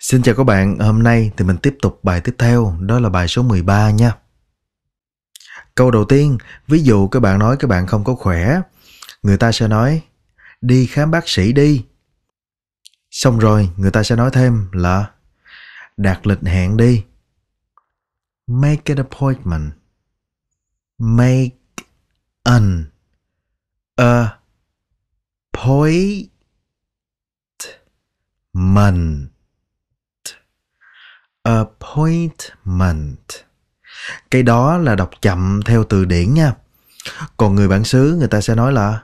Xin chào các bạn, hôm nay thì mình tiếp tục bài tiếp theo, đó là bài số 13 nha. Câu đầu tiên, ví dụ các bạn nói các bạn không có khỏe, người ta sẽ nói đi khám bác sĩ đi. Xong rồi, người ta sẽ nói thêm là đặt lịch hẹn đi. Make an appointment. Make an appointment appointment cái đó là đọc chậm theo từ điển nha còn người bản xứ người ta sẽ nói là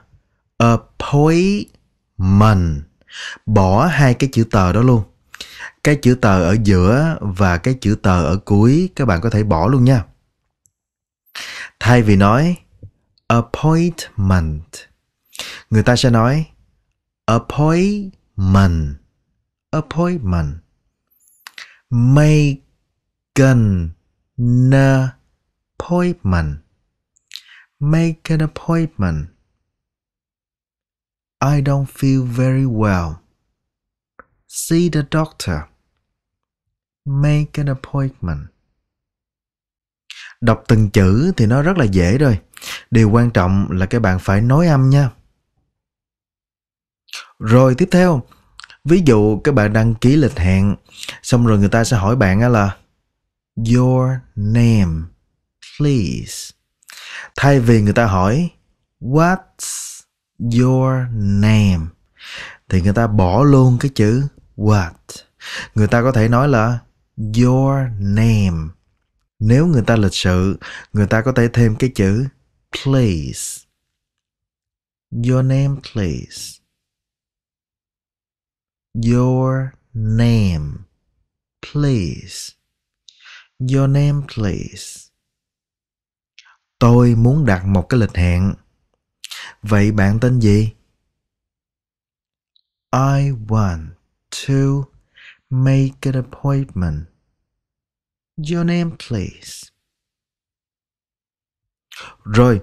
appointment bỏ hai cái chữ tờ đó luôn cái chữ tờ ở giữa và cái chữ tờ ở cuối các bạn có thể bỏ luôn nha thay vì nói appointment người ta sẽ nói appointment appointment make an appointment. Make an appointment. I don't feel very well. See the doctor. Make an appointment. Đọc từng chữ thì nó rất là dễ rồi. Điều quan trọng là các bạn phải nói âm nha. Rồi tiếp theo ví dụ các bạn đăng ký lịch hẹn xong rồi người ta sẽ hỏi bạn là your name please thay vì người ta hỏi what's your name thì người ta bỏ luôn cái chữ what người ta có thể nói là your name nếu người ta lịch sự người ta có thể thêm cái chữ please your name please Your name, please. Your name, please. Tôi muốn đặt một cái lịch hẹn. Vậy bạn tên gì? I want to make an appointment. Your name, please. Rồi,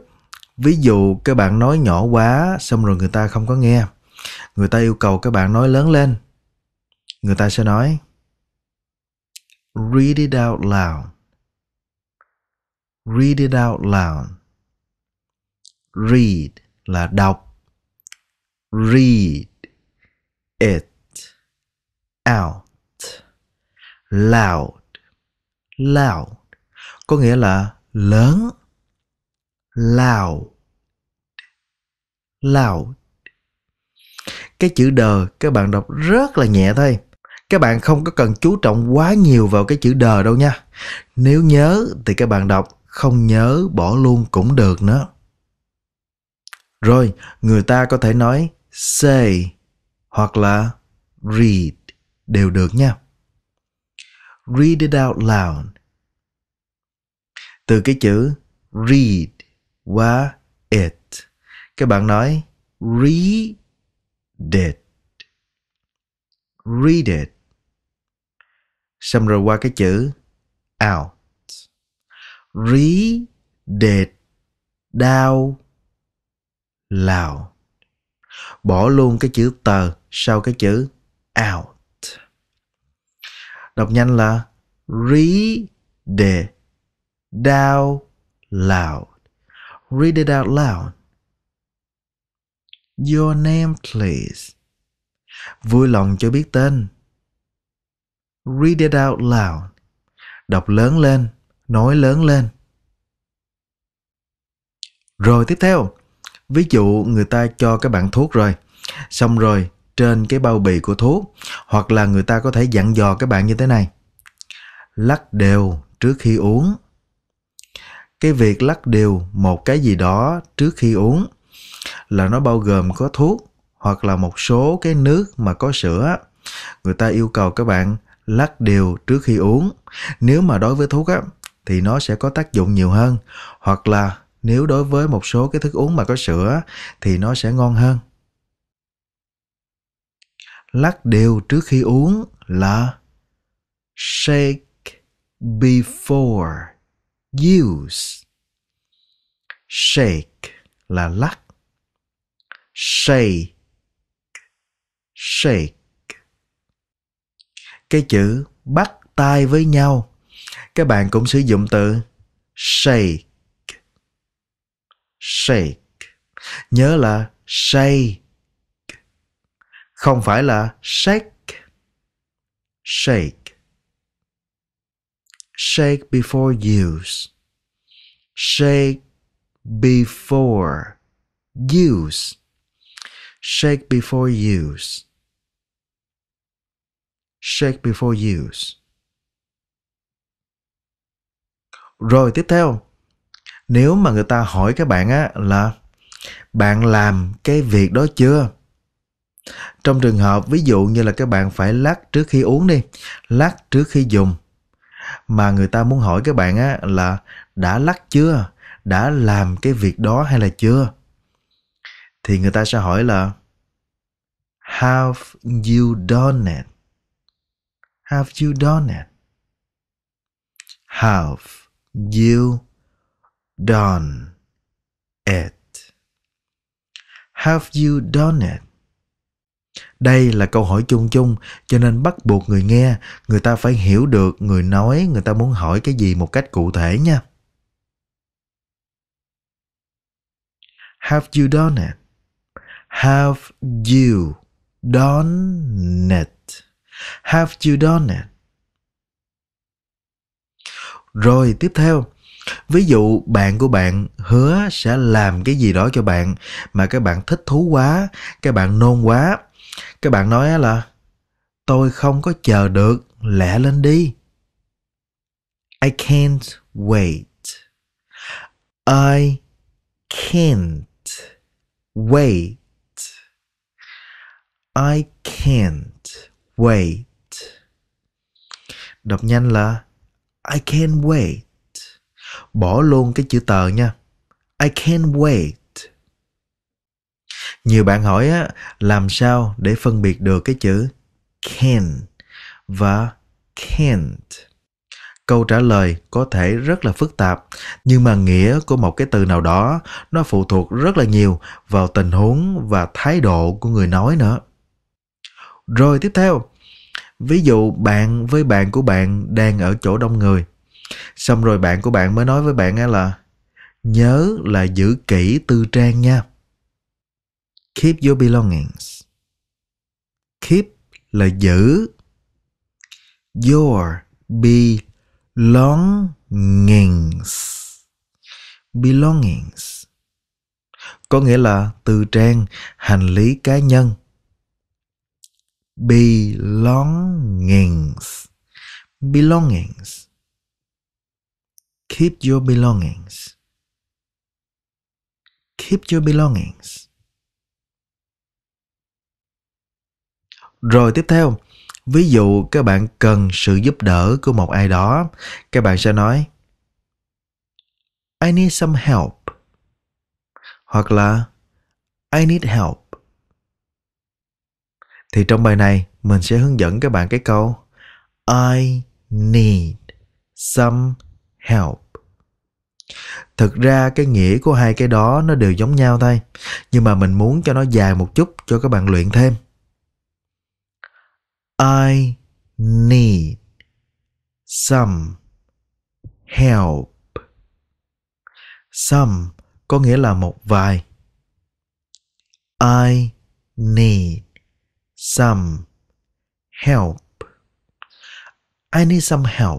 ví dụ các bạn nói nhỏ quá xong rồi người ta không có nghe người ta yêu cầu các bạn nói lớn lên người ta sẽ nói read it out loud read it out loud read là đọc read it out loud loud có nghĩa là lớn loud loud cái chữ đờ các bạn đọc rất là nhẹ thôi các bạn không có cần chú trọng quá nhiều vào cái chữ đờ đâu nha nếu nhớ thì các bạn đọc không nhớ bỏ luôn cũng được nữa rồi người ta có thể nói say hoặc là read đều được nha read it out loud từ cái chữ read qua it các bạn nói read Dead Read it Xong rồi qua cái chữ Out Read it Down Loud Bỏ luôn cái chữ tờ sau cái chữ out Đọc nhanh là Read it down loud. Read it out loud. Your name please. Vui lòng cho biết tên. Read it out loud. Đọc lớn lên, nói lớn lên. Rồi tiếp theo, ví dụ người ta cho các bạn thuốc rồi, xong rồi trên cái bao bì của thuốc hoặc là người ta có thể dặn dò các bạn như thế này. Lắc đều trước khi uống. Cái việc lắc đều một cái gì đó trước khi uống là nó bao gồm có thuốc hoặc là một số cái nước mà có sữa người ta yêu cầu các bạn lắc đều trước khi uống nếu mà đối với thuốc á thì nó sẽ có tác dụng nhiều hơn hoặc là nếu đối với một số cái thức uống mà có sữa thì nó sẽ ngon hơn lắc đều trước khi uống là shake before use shake là lắc shake shake cái chữ bắt tay với nhau các bạn cũng sử dụng từ shake shake nhớ là shake không phải là shake shake shake before use shake before use shake before use shake before use rồi tiếp theo nếu mà người ta hỏi các bạn á là bạn làm cái việc đó chưa trong trường hợp ví dụ như là các bạn phải lắc trước khi uống đi lắc trước khi dùng mà người ta muốn hỏi các bạn á là đã lắc chưa đã làm cái việc đó hay là chưa thì người ta sẽ hỏi là have you done it have you done it have you done it have you done it đây là câu hỏi chung chung cho nên bắt buộc người nghe người ta phải hiểu được người nói người ta muốn hỏi cái gì một cách cụ thể nha have you done it Have you done it? Have you done it? Rồi tiếp theo, ví dụ bạn của bạn hứa sẽ làm cái gì đó cho bạn mà các bạn thích thú quá, các bạn nôn quá. Các bạn nói là tôi không có chờ được, lẹ lên đi. I can't wait. I can't wait I can't wait. Đọc nhanh là I can't wait. Bỏ luôn cái chữ tờ nha. I can't wait. Nhiều bạn hỏi á, làm sao để phân biệt được cái chữ can và can't. Câu trả lời có thể rất là phức tạp, nhưng mà nghĩa của một cái từ nào đó nó phụ thuộc rất là nhiều vào tình huống và thái độ của người nói nữa rồi tiếp theo ví dụ bạn với bạn của bạn đang ở chỗ đông người xong rồi bạn của bạn mới nói với bạn là nhớ là giữ kỹ tư trang nha keep your belongings keep là giữ your belongings belongings có nghĩa là tư trang hành lý cá nhân belongings belongings keep your belongings keep your belongings rồi tiếp theo ví dụ các bạn cần sự giúp đỡ của một ai đó các bạn sẽ nói i need some help hoặc là i need help thì trong bài này mình sẽ hướng dẫn các bạn cái câu I need some help. Thực ra cái nghĩa của hai cái đó nó đều giống nhau thôi, nhưng mà mình muốn cho nó dài một chút cho các bạn luyện thêm. I need some help. Some có nghĩa là một vài. I need some help. I need some help.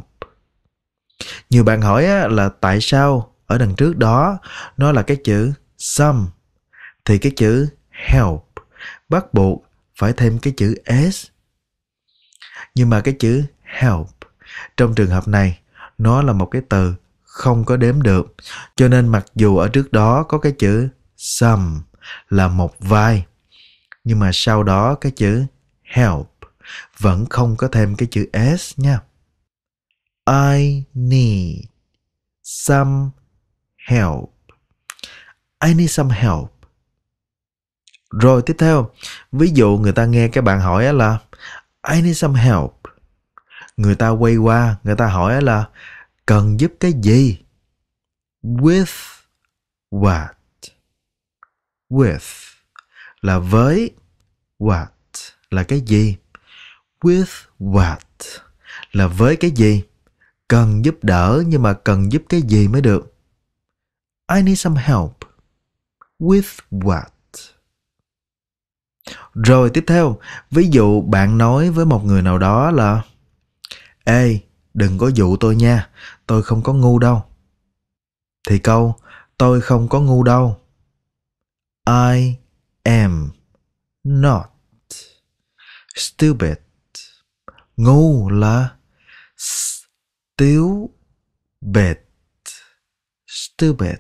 Nhiều bạn hỏi là tại sao ở đằng trước đó nó là cái chữ some thì cái chữ help bắt buộc phải thêm cái chữ s. Nhưng mà cái chữ help trong trường hợp này nó là một cái từ không có đếm được cho nên mặc dù ở trước đó có cái chữ some là một vai nhưng mà sau đó cái chữ help vẫn không có thêm cái chữ s nha. I need some help. I need some help. Rồi tiếp theo, ví dụ người ta nghe cái bạn hỏi là I need some help. Người ta quay qua, người ta hỏi là cần giúp cái gì? With what? With là với what là cái gì with what là với cái gì cần giúp đỡ nhưng mà cần giúp cái gì mới được i need some help with what rồi tiếp theo ví dụ bạn nói với một người nào đó là ê đừng có dụ tôi nha tôi không có ngu đâu thì câu tôi không có ngu đâu i am not stupid ngu là stupid stupid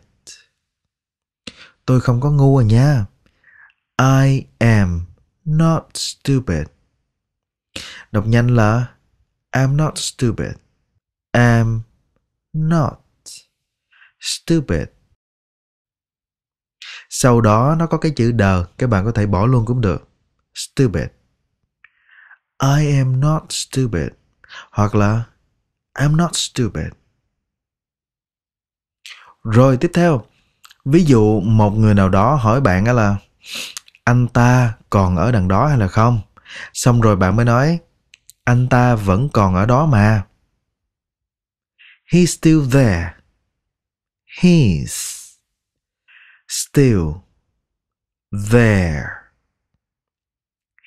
tôi không có ngu à nha I am not stupid đọc nhanh là I'm not stupid Am not stupid sau đó nó có cái chữ đờ, các bạn có thể bỏ luôn cũng được. Stupid. I am not stupid. Hoặc là I'm not stupid. Rồi tiếp theo, ví dụ một người nào đó hỏi bạn là anh ta còn ở đằng đó hay là không? Xong rồi bạn mới nói anh ta vẫn còn ở đó mà. He's still there. He's still there.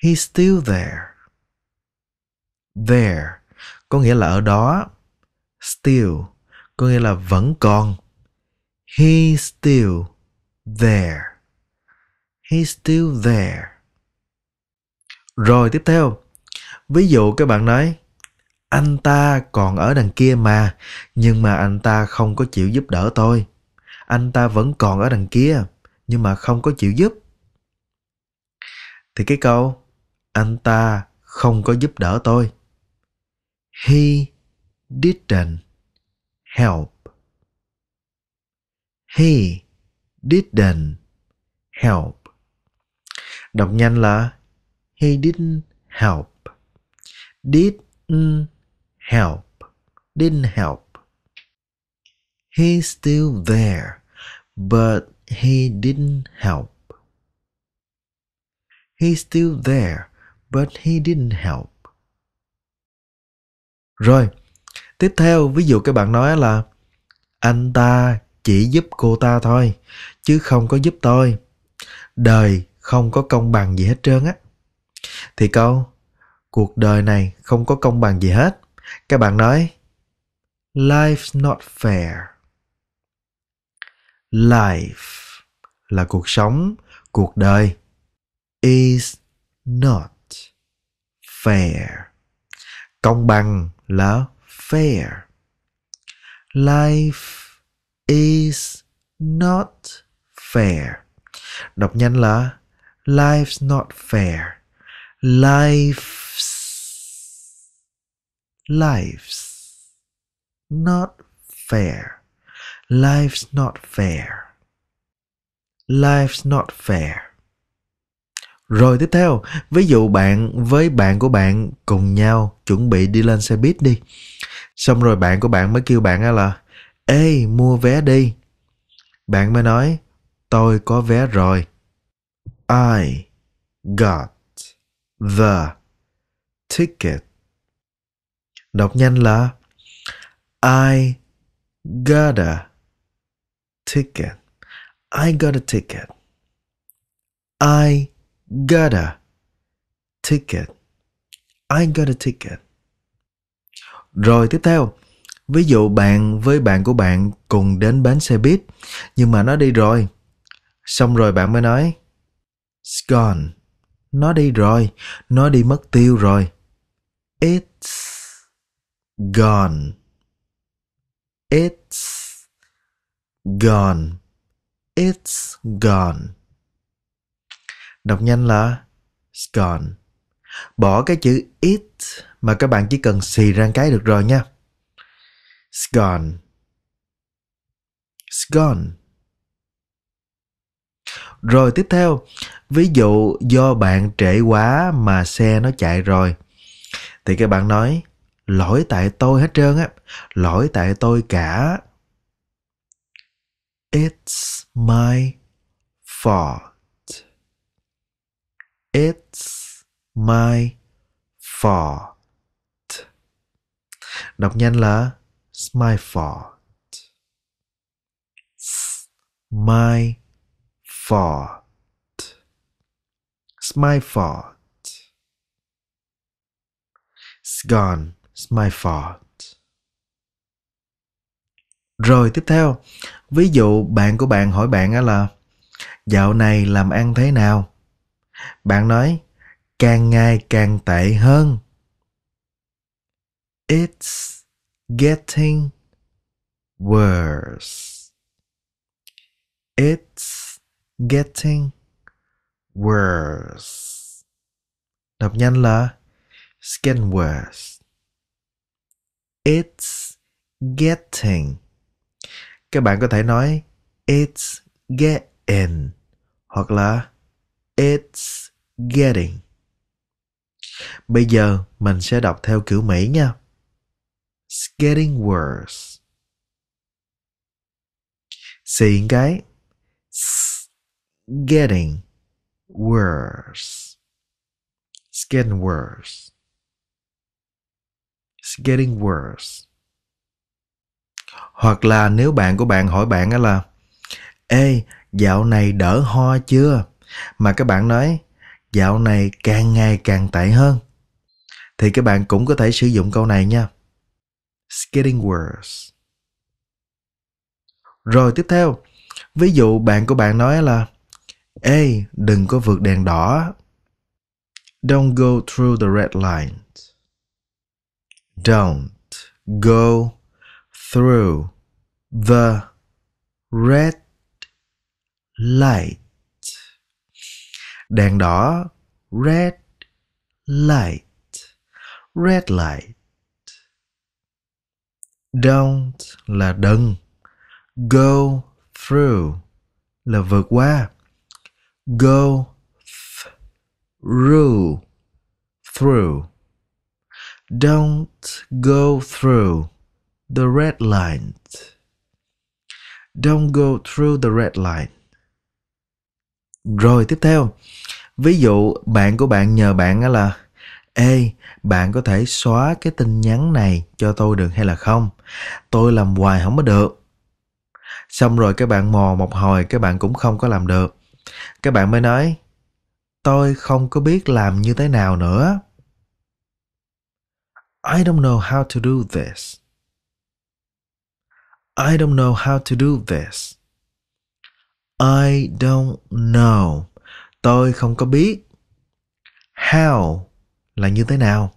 He's still there. There có nghĩa là ở đó. Still có nghĩa là vẫn còn. He's still there. He's still there. Rồi tiếp theo, ví dụ các bạn nói anh ta còn ở đằng kia mà nhưng mà anh ta không có chịu giúp đỡ tôi anh ta vẫn còn ở đằng kia nhưng mà không có chịu giúp thì cái câu anh ta không có giúp đỡ tôi he didn't help he didn't help đọc nhanh là he didn't help didn't help didn't help He's still there, but he didn't help. He's still there, but he didn't help. Rồi, tiếp theo ví dụ các bạn nói là anh ta chỉ giúp cô ta thôi, chứ không có giúp tôi. Đời không có công bằng gì hết trơn á. Thì câu cuộc đời này không có công bằng gì hết. Các bạn nói life's not fair life là cuộc sống, cuộc đời is not fair. Công bằng là fair. Life is not fair. Đọc nhanh là life's not fair. Life's life's not fair Life's not fair. Life's not fair. Rồi tiếp theo, ví dụ bạn với bạn của bạn cùng nhau chuẩn bị đi lên xe buýt đi. Xong rồi bạn của bạn mới kêu bạn là Ê, mua vé đi. Bạn mới nói, tôi có vé rồi. I got the ticket. Đọc nhanh là I got a ticket. I got a ticket. I got a ticket. I got a ticket. Rồi tiếp theo, ví dụ bạn với bạn của bạn cùng đến bến xe buýt nhưng mà nó đi rồi. Xong rồi bạn mới nói It's gone. Nó đi rồi, nó đi mất tiêu rồi. It's gone. It's gone. It's gone. Đọc nhanh là it's gone. Bỏ cái chữ it mà các bạn chỉ cần xì ra cái được rồi nha. It's gone. It's gone. Rồi tiếp theo, ví dụ do bạn trễ quá mà xe nó chạy rồi thì các bạn nói lỗi tại tôi hết trơn á, lỗi tại tôi cả It's my fault. It's my fault. Đọc nhanh là It's my fault. It's my fault. It's my fault. It's gone. It's my fault. Rồi tiếp theo, ví dụ bạn của bạn hỏi bạn là dạo này làm ăn thế nào? Bạn nói càng ngày càng tệ hơn. It's getting worse. It's getting worse. Đọc nhanh là it's getting worse. It's getting các bạn có thể nói it's getting hoặc là it's getting. Bây giờ mình sẽ đọc theo kiểu Mỹ nha. It's getting worse. Xịn cái. It's getting worse. It's getting worse. It's getting worse hoặc là nếu bạn của bạn hỏi bạn là ê dạo này đỡ ho chưa mà các bạn nói dạo này càng ngày càng tệ hơn thì các bạn cũng có thể sử dụng câu này nha It's getting worse rồi tiếp theo ví dụ bạn của bạn nói là ê đừng có vượt đèn đỏ don't go through the red line don't go through the red light. Đèn đỏ red light. Red light. Don't là đừng. Go through là vượt qua. Go through through. Don't go through the red line. Don't go through the red line. Rồi tiếp theo, ví dụ bạn của bạn nhờ bạn là Ê, bạn có thể xóa cái tin nhắn này cho tôi được hay là không? Tôi làm hoài không có được. Xong rồi các bạn mò một hồi các bạn cũng không có làm được. Các bạn mới nói, tôi không có biết làm như thế nào nữa. I don't know how to do this. I don't know how to do this. I don't know. Tôi không có biết. How là như thế nào?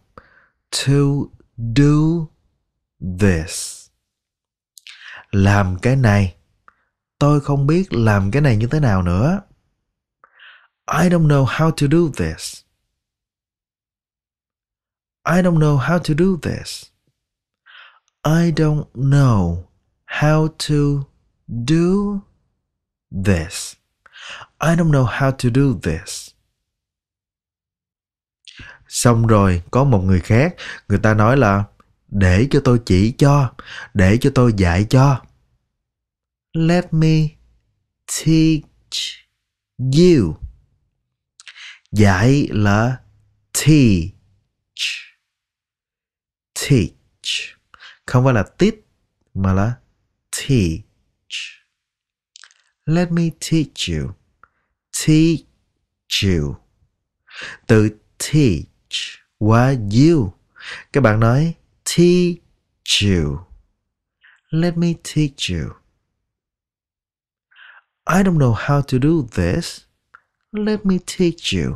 To do this. Làm cái này. Tôi không biết làm cái này như thế nào nữa. I don't know how to do this. I don't know how to do this. I don't know how to do this. I don't know how to do this. Xong rồi có một người khác, người ta nói là để cho tôi chỉ cho, để cho tôi dạy cho. Let me teach you. Dạy là teach. Teach. Không phải là teach mà là teach. Let me teach you. Teach you. Từ teach qua you. Các bạn nói teach you. Let me teach you. I don't know how to do this. Let me teach you.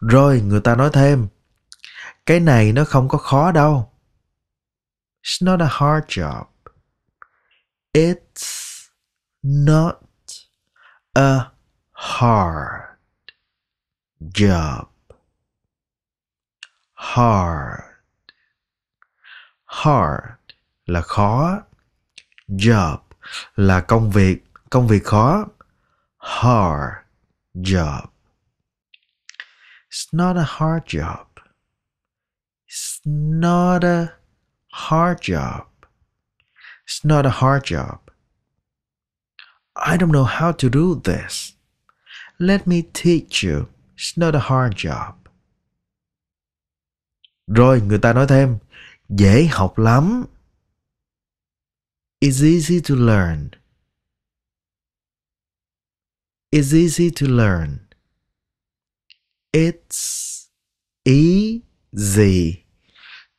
Rồi người ta nói thêm, cái này nó không có khó đâu It's not a hard job. It's not a hard job. Hard. Hard là khó. Job là công việc, công việc khó. Hard job. It's not a hard job. It's not a hard job. It's not a hard job. I don't know how to do this. Let me teach you. It's not a hard job. Rồi người ta nói thêm, dễ học lắm. It's easy to learn. It's easy to learn. It's easy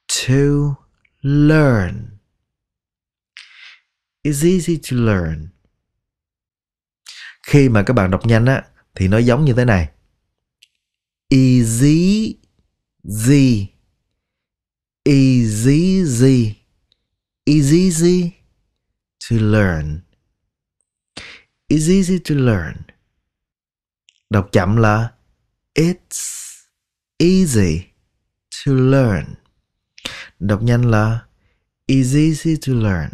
to learn. It's easy to learn. Khi mà các bạn đọc nhanh á thì nó giống như thế này. Easy z easy z is easy to learn. It's easy to learn. Đọc chậm là It's easy to learn. Đọc nhanh là is easy to learn.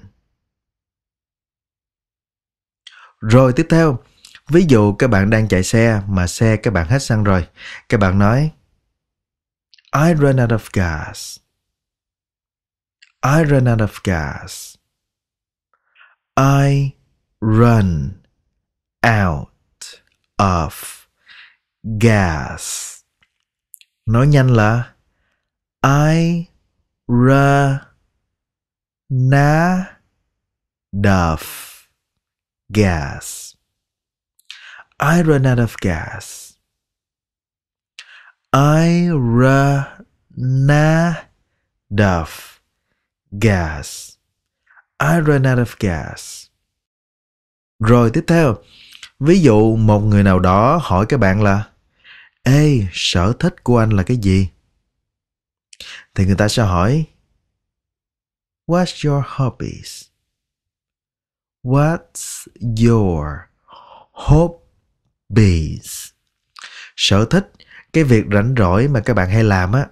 Rồi tiếp theo, ví dụ các bạn đang chạy xe mà xe các bạn hết xăng rồi, các bạn nói I run out of gas. I run out of gas. I run out of gas. Nói nhanh là I ra na dove gas I run out of gas I run out of gas I run out of gas Rồi tiếp theo Ví dụ một người nào đó hỏi các bạn là Ê, sở thích của anh là cái gì? thì người ta sẽ hỏi What's your hobbies? What's your hobbies? Sở thích, cái việc rảnh rỗi mà các bạn hay làm á.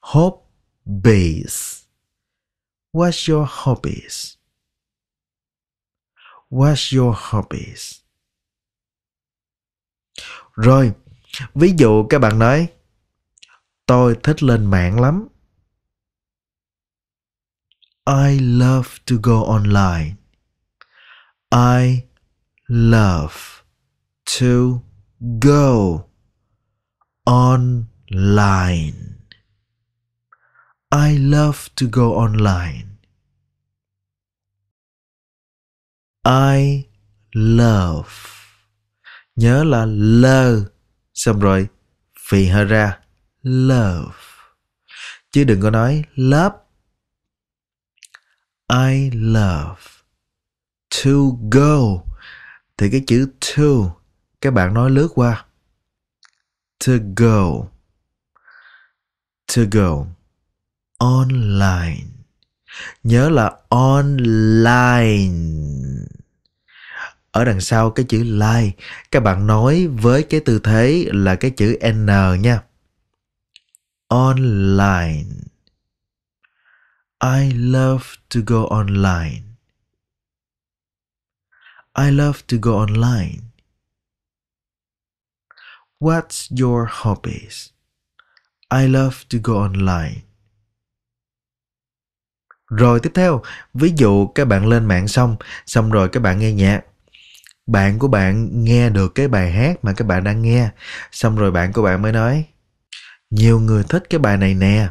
Hobbies. What's your hobbies? What's your hobbies? Rồi, ví dụ các bạn nói tôi thích lên mạng lắm I love to go online. I love to go online. I love to go online. I love. Nhớ là l xong rồi phì hơi ra love chứ đừng có nói love I love to go thì cái chữ to các bạn nói lướt qua to go to go online nhớ là online ở đằng sau cái chữ like các bạn nói với cái tư thế là cái chữ n nha online. I love to go online. I love to go online. What's your hobbies? I love to go online. Rồi tiếp theo, ví dụ các bạn lên mạng xong, xong rồi các bạn nghe nhạc. Bạn của bạn nghe được cái bài hát mà các bạn đang nghe, xong rồi bạn của bạn mới nói nhiều người thích cái bài này nè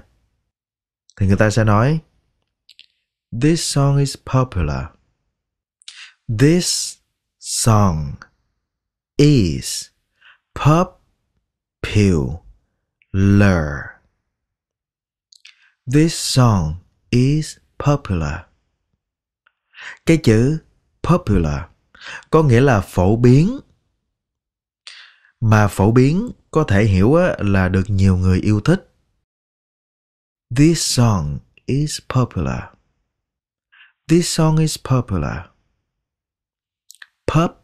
thì người ta sẽ nói this song is popular this song is popular this song is popular cái chữ popular có nghĩa là phổ biến mà phổ biến có thể hiểu là được nhiều người yêu thích. This song is popular. This song is popular. Popular.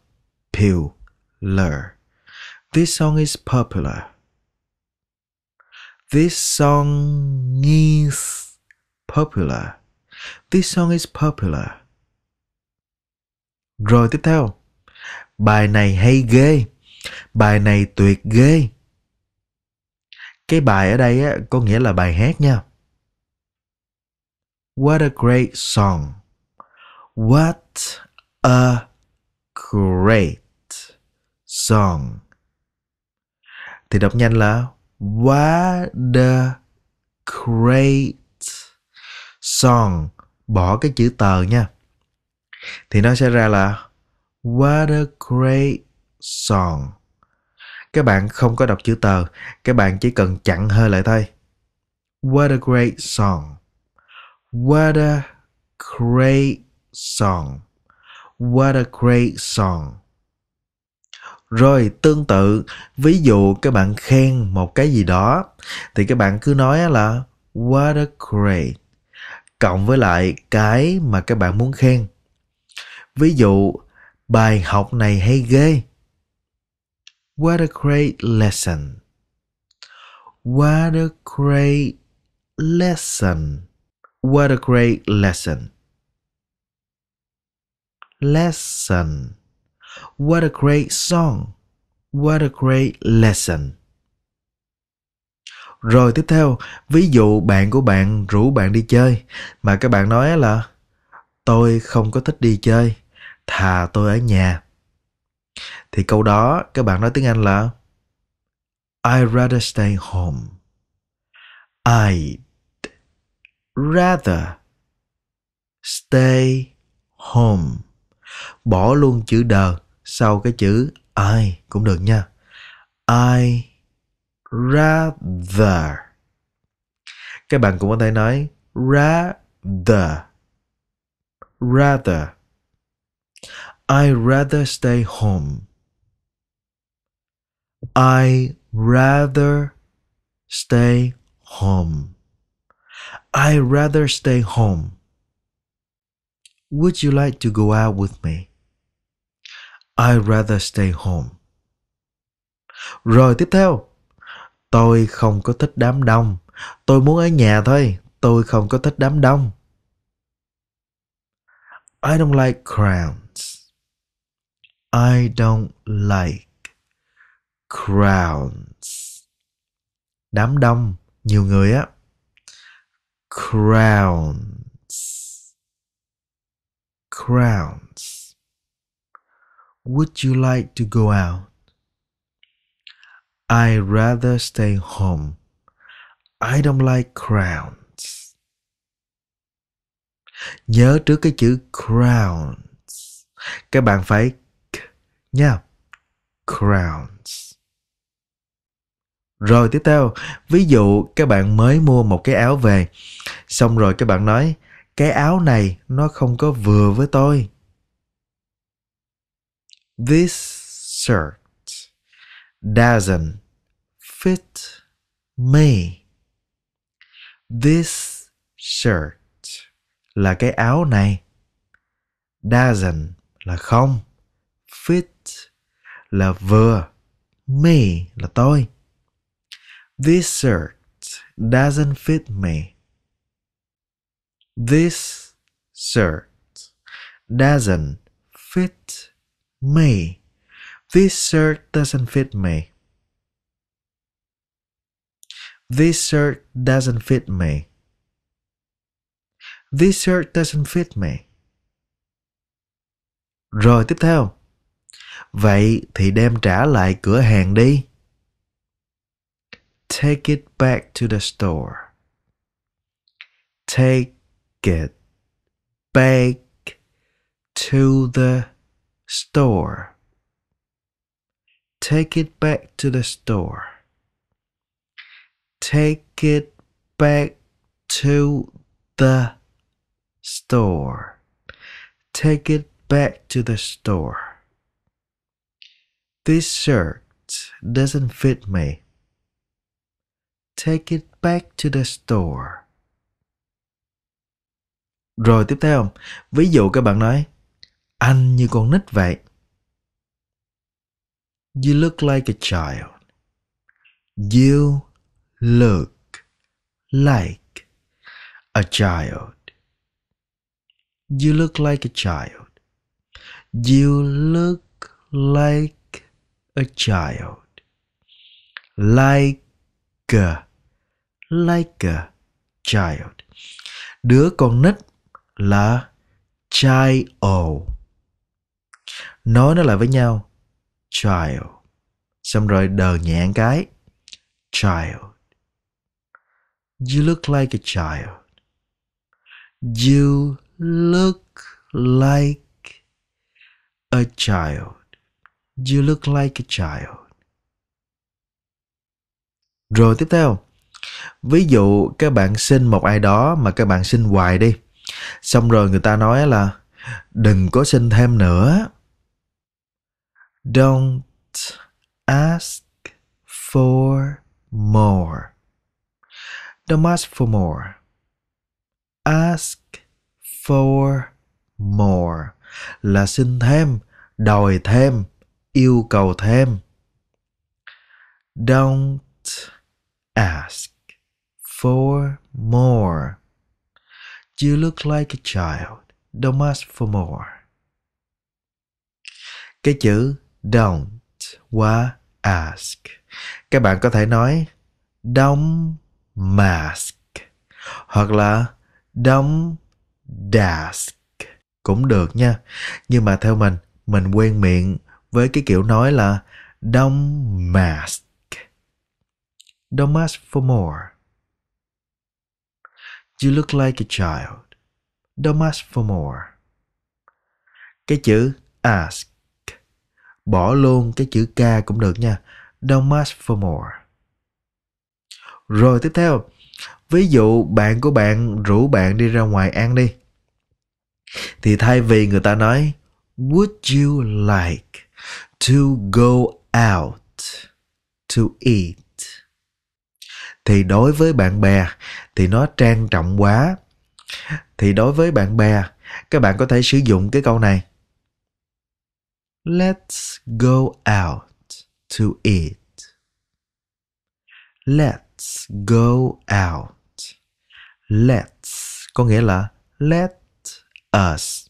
This song is popular. This song is popular. This song is popular. Rồi tiếp theo. Bài này hay ghê bài này tuyệt ghê cái bài ở đây á, có nghĩa là bài hát nha what a great song what a great song thì đọc nhanh là what a great song bỏ cái chữ tờ nha thì nó sẽ ra là what a great song các bạn không có đọc chữ tờ, các bạn chỉ cần chặn hơi lại thôi. What a great song. What a great song. What a great song. Rồi tương tự, ví dụ các bạn khen một cái gì đó thì các bạn cứ nói là what a great cộng với lại cái mà các bạn muốn khen. Ví dụ, bài học này hay ghê. What a great lesson. What a great lesson. What a great lesson. Lesson. What a great song. What a great lesson. Rồi tiếp theo, ví dụ bạn của bạn rủ bạn đi chơi mà các bạn nói là tôi không có thích đi chơi, thà tôi ở nhà thì câu đó các bạn nói tiếng Anh là I rather stay home. I rather stay home. Bỏ luôn chữ đờ sau cái chữ I cũng được nha. I rather. Các bạn cũng có thể nói rather. Rather. I rather stay home I rather stay home. I rather stay home. Would you like to go out with me? I rather stay home. Rồi tiếp theo, tôi không có thích đám đông. Tôi muốn ở nhà thôi, tôi không có thích đám đông. I don't like crowds. I don't like crowds đám đông nhiều người á crowds crowds would you like to go out I rather stay home I don't like crowds nhớ trước cái chữ crowds các bạn phải k nha crowds rồi tiếp theo, ví dụ các bạn mới mua một cái áo về, xong rồi các bạn nói, cái áo này nó không có vừa với tôi. This shirt doesn't fit me. This shirt là cái áo này. Doesn't là không. Fit là vừa. Me là tôi. This shirt doesn't fit me. This shirt doesn't fit me. This shirt doesn't fit me. This shirt doesn't fit me. This shirt doesn't fit me. Rồi tiếp theo. Vậy thì đem trả lại cửa hàng đi. Take it back to the store. Take it back to the store. Take it back to the store. Take it back to the store. Take it back to the store. This shirt doesn't fit me. take it back to the store. Rồi tiếp theo, ví dụ các bạn nói, anh như con nít vậy. You look like a child. You look like a child. You look like a child. You look like a child. Like a like a child. Đứa con nít là child. Nói nó lại với nhau child. Xong rồi đờ nhẹ cái child. You look like a child. You look like a child. You look like a child. Rồi tiếp theo ví dụ các bạn xin một ai đó mà các bạn xin hoài đi xong rồi người ta nói là đừng có xin thêm nữa don't ask for more don't ask for more ask for more là xin thêm đòi thêm yêu cầu thêm don't ask for more. You look like a child. Don't ask for more. Cái chữ don't qua ask. Các bạn có thể nói don't mask hoặc là don't desk cũng được nha. Nhưng mà theo mình, mình quen miệng với cái kiểu nói là don't mask Don't ask for more. You look like a child. Don't ask for more. Cái chữ ask bỏ luôn cái chữ ca cũng được nha. Don't ask for more. Rồi tiếp theo, ví dụ bạn của bạn rủ bạn đi ra ngoài ăn đi. Thì thay vì người ta nói Would you like to go out to eat? thì đối với bạn bè thì nó trang trọng quá thì đối với bạn bè các bạn có thể sử dụng cái câu này let's go out to eat let's go out let's có nghĩa là let us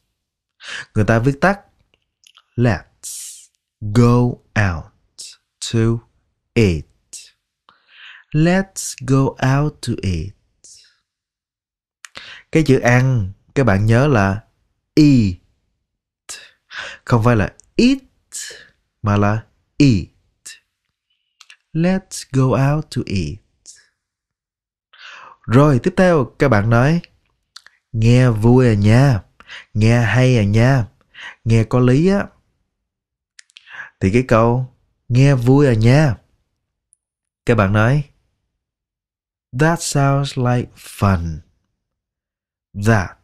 người ta viết tắt let's go out to eat Let's go out to eat. Cái chữ ăn các bạn nhớ là eat. Không phải là eat mà là eat. Let's go out to eat. Rồi tiếp theo các bạn nói nghe vui à nha, nghe hay à nha, nghe có lý á. Thì cái câu nghe vui à nha. Các bạn nói That sounds like fun. That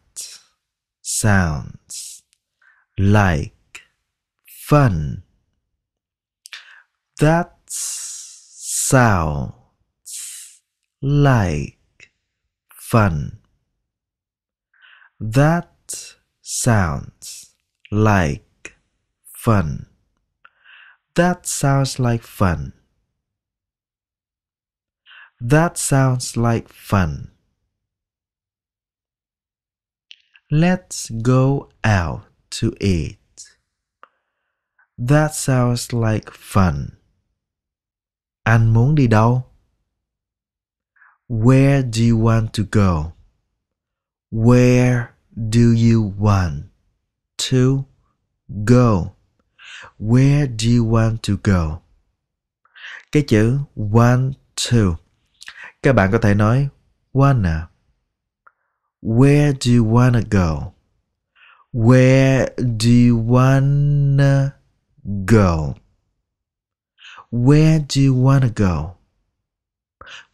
sounds like fun. That sounds like fun. That sounds like fun. That sounds like fun. That sounds like fun. Let's go out to eat. That sounds like fun. Anh muốn đi đâu? Where do you want to go? Where do you want to go? Where do you want to go? Cái chữ want to Các bạn có thể nói wanna. Where do you wanna go? Where do you wanna go? Where do you wanna go?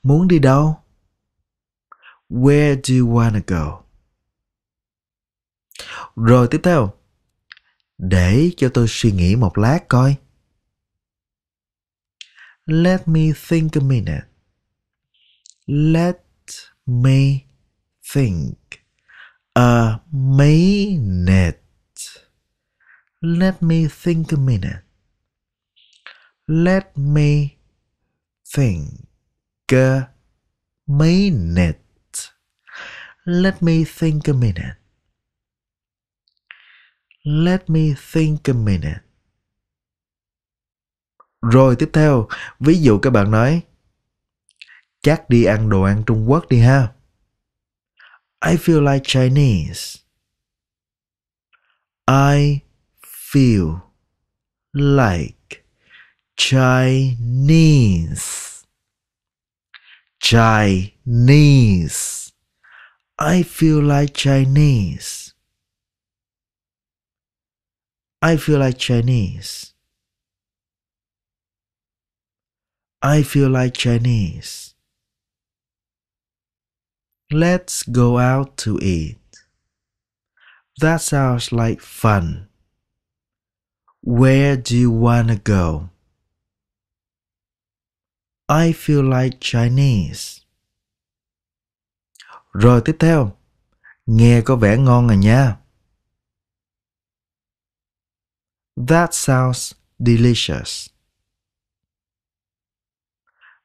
Muốn đi đâu? Where do you wanna go? Rồi tiếp theo. Để cho tôi suy nghĩ một lát coi. Let me think a minute. Let me think a minute. Let me think a minute. Let me think a minute. Let me think a minute. Let me think a minute. Rồi tiếp theo, ví dụ các bạn nói Chắc đi ăn đồ ăn Trung Quốc đi ha. I feel like Chinese. I feel like Chinese. Chinese. I feel like Chinese. I feel like Chinese. I feel like Chinese. Let's go out to eat. That sounds like fun. Where do you want to go? I feel like Chinese. Rồi tiếp theo, nghe có vẻ ngon rồi nha. That sounds delicious.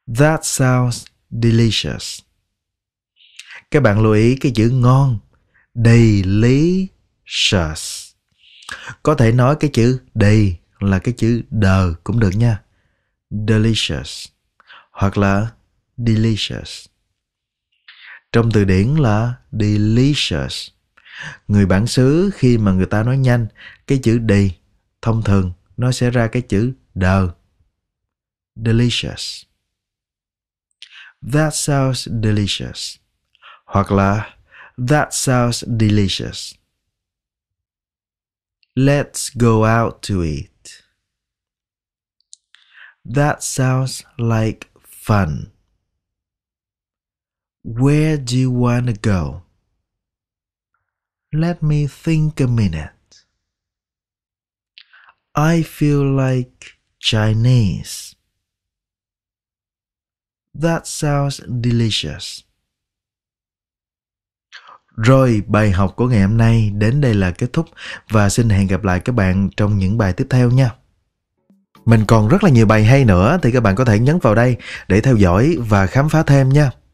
That sounds delicious. Các bạn lưu ý cái chữ ngon delicious. Có thể nói cái chữ đi là cái chữ đờ cũng được nha. Delicious hoặc là delicious. Trong từ điển là delicious. Người bản xứ khi mà người ta nói nhanh cái chữ đi thông thường nó sẽ ra cái chữ đờ. Delicious. That sounds delicious. hoặc là That sounds delicious. Let's go out to eat. That sounds like fun. Where do you want to go? Let me think a minute. I feel like Chinese. That sounds delicious. Rồi, bài học của ngày hôm nay đến đây là kết thúc và xin hẹn gặp lại các bạn trong những bài tiếp theo nha. Mình còn rất là nhiều bài hay nữa thì các bạn có thể nhấn vào đây để theo dõi và khám phá thêm nha.